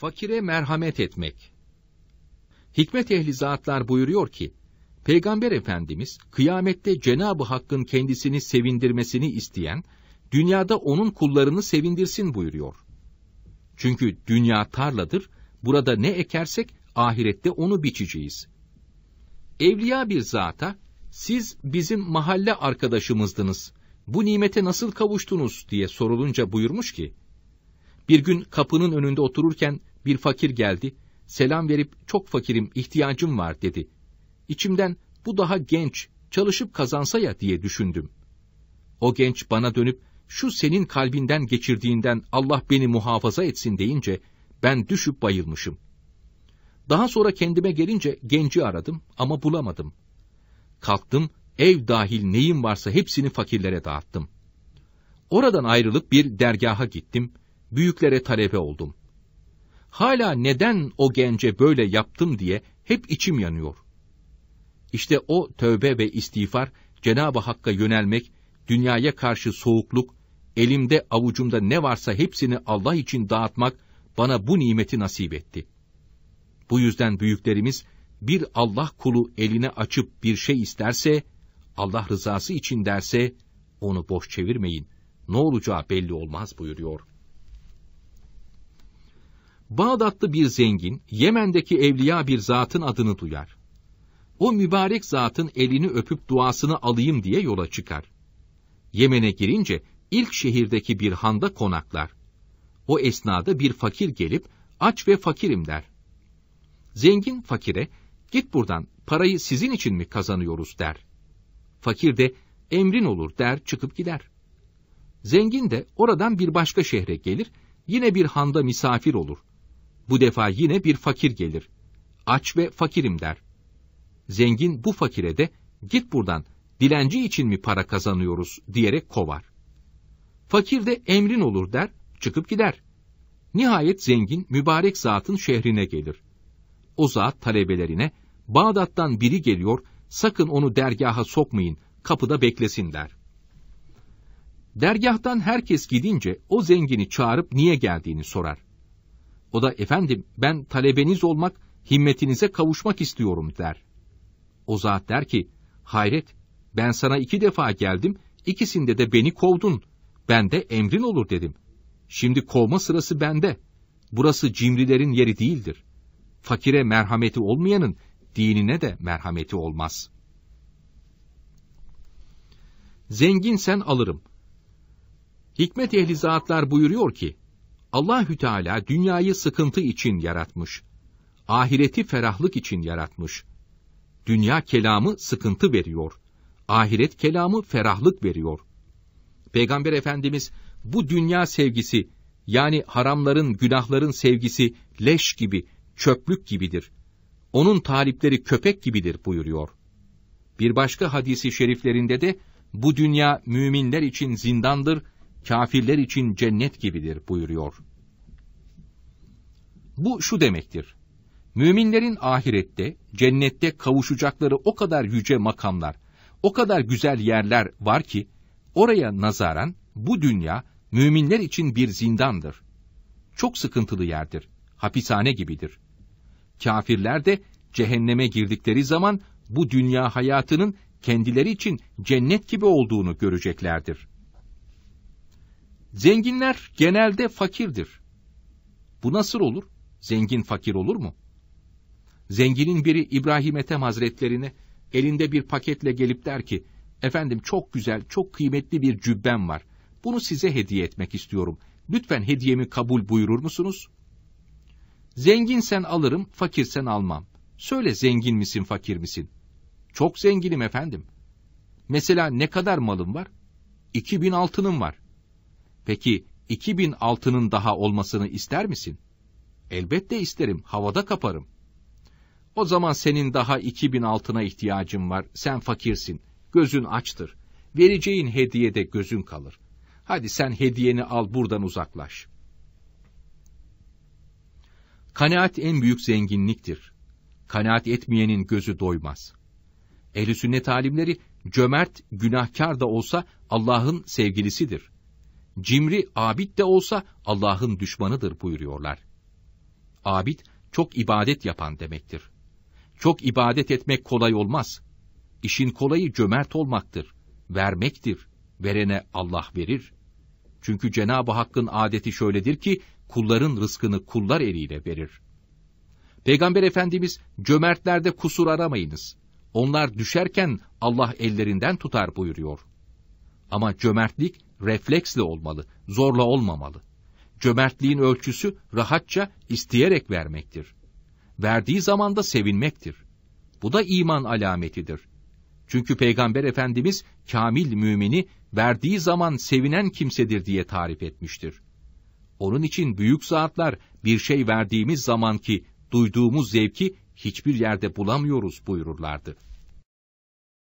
Fakire merhamet etmek. Hikmet ehli zatlar buyuruyor ki, Peygamber Efendimiz, kıyamette Cenab-ı Hakk'ın kendisini sevindirmesini isteyen, dünyada onun kullarını sevindirsin buyuruyor. Çünkü dünya tarladır, burada ne ekersek ahirette onu biçeceğiz. Evliya bir zata, siz bizim mahalle arkadaşımızdınız, bu nimete nasıl kavuştunuz diye sorulunca buyurmuş ki, bir gün kapının önünde otururken bir fakir geldi, selam verip çok fakirim, ihtiyacım var dedi. İçimden bu daha genç, çalışıp kazansa ya diye düşündüm. O genç bana dönüp şu senin kalbinden geçirdiğinden Allah beni muhafaza etsin deyince ben düşüp bayılmışım. Daha sonra kendime gelince genci aradım ama bulamadım. Kalktım, ev dahil neyim varsa hepsini fakirlere dağıttım. Oradan ayrılıp bir dergaha gittim, büyüklere talebe oldum. Hala neden o gence böyle yaptım diye hep içim yanıyor. İşte o tövbe ve istiğfar, Cenab-ı Hakk'a yönelmek, dünyaya karşı soğukluk, elimde avucumda ne varsa hepsini Allah için dağıtmak bana bu nimeti nasip etti. Bu yüzden büyüklerimiz bir Allah kulu eline açıp bir şey isterse, Allah rızası için derse onu boş çevirmeyin. Ne olacağı belli olmaz buyuruyor. Bağdatlı bir zengin, Yemen'deki evliya bir zatın adını duyar. O mübarek zatın elini öpüp duasını alayım diye yola çıkar. Yemen'e girince ilk şehirdeki bir handa konaklar. O esnada bir fakir gelip aç ve fakirim der. Zengin fakire, git buradan parayı sizin için mi kazanıyoruz der. Fakir de emrin olur der çıkıp gider. Zengin de oradan bir başka şehre gelir, yine bir handa misafir olur. Bu defa yine bir fakir gelir. Aç ve fakirim der. Zengin bu fakire de git buradan dilenci için mi para kazanıyoruz diyerek kovar. Fakir de emrin olur der, çıkıp gider. Nihayet zengin mübarek zatın şehrine gelir. O zat talebelerine Bağdat'tan biri geliyor, sakın onu dergaha sokmayın, kapıda beklesin der. Dergahtan herkes gidince o zengini çağırıp niye geldiğini sorar. O da efendim ben talebeniz olmak, himmetinize kavuşmak istiyorum der. O zat der ki, hayret ben sana iki defa geldim, ikisinde de beni kovdun. Ben de emrin olur dedim. Şimdi kovma sırası bende. Burası cimrilerin yeri değildir. Fakire merhameti olmayanın dinine de merhameti olmaz. Zengin sen alırım. Hikmet ehli zatlar buyuruyor ki, Allahü Teala dünyayı sıkıntı için yaratmış. Ahireti ferahlık için yaratmış. Dünya kelamı sıkıntı veriyor. Ahiret kelamı ferahlık veriyor. Peygamber Efendimiz bu dünya sevgisi yani haramların, günahların sevgisi leş gibi, çöplük gibidir. Onun talipleri köpek gibidir buyuruyor. Bir başka hadisi şeriflerinde de bu dünya müminler için zindandır, kafirler için cennet gibidir buyuruyor. Bu şu demektir. Müminlerin ahirette, cennette kavuşacakları o kadar yüce makamlar, o kadar güzel yerler var ki, oraya nazaran bu dünya müminler için bir zindandır. Çok sıkıntılı yerdir, hapishane gibidir. Kafirler de cehenneme girdikleri zaman bu dünya hayatının kendileri için cennet gibi olduğunu göreceklerdir. Zenginler genelde fakirdir. Bu nasıl olur? Zengin fakir olur mu? Zenginin biri İbrahim Ethem Hazretlerine elinde bir paketle gelip der ki, efendim çok güzel, çok kıymetli bir cübbem var. Bunu size hediye etmek istiyorum. Lütfen hediyemi kabul buyurur musunuz? Zenginsen alırım, fakirsen almam. Söyle zengin misin, fakir misin? Çok zenginim efendim. Mesela ne kadar malım var? 2000 altınım var. Peki 2000 altının daha olmasını ister misin? Elbette isterim, havada kaparım. O zaman senin daha 2000 altına ihtiyacın var, sen fakirsin, gözün açtır. Vereceğin hediyede gözün kalır. Hadi sen hediyeni al buradan uzaklaş. Kanaat en büyük zenginliktir. Kanaat etmeyenin gözü doymaz. Ehl-i sünnet alimleri cömert, günahkar da olsa Allah'ın sevgilisidir. Cimri abid de olsa Allah'ın düşmanıdır buyuruyorlar. Abid çok ibadet yapan demektir. Çok ibadet etmek kolay olmaz. İşin kolayı cömert olmaktır, vermektir. Verene Allah verir. Çünkü Cenab-ı Hakk'ın adeti şöyledir ki kulların rızkını kullar eliyle verir. Peygamber Efendimiz cömertlerde kusur aramayınız. Onlar düşerken Allah ellerinden tutar buyuruyor. Ama cömertlik refleksle olmalı, zorla olmamalı. Cömertliğin ölçüsü rahatça isteyerek vermektir. Verdiği zaman da sevinmektir. Bu da iman alametidir. Çünkü Peygamber Efendimiz kamil mümini verdiği zaman sevinen kimsedir diye tarif etmiştir. Onun için büyük zatlar bir şey verdiğimiz zaman ki duyduğumuz zevki hiçbir yerde bulamıyoruz buyururlardı.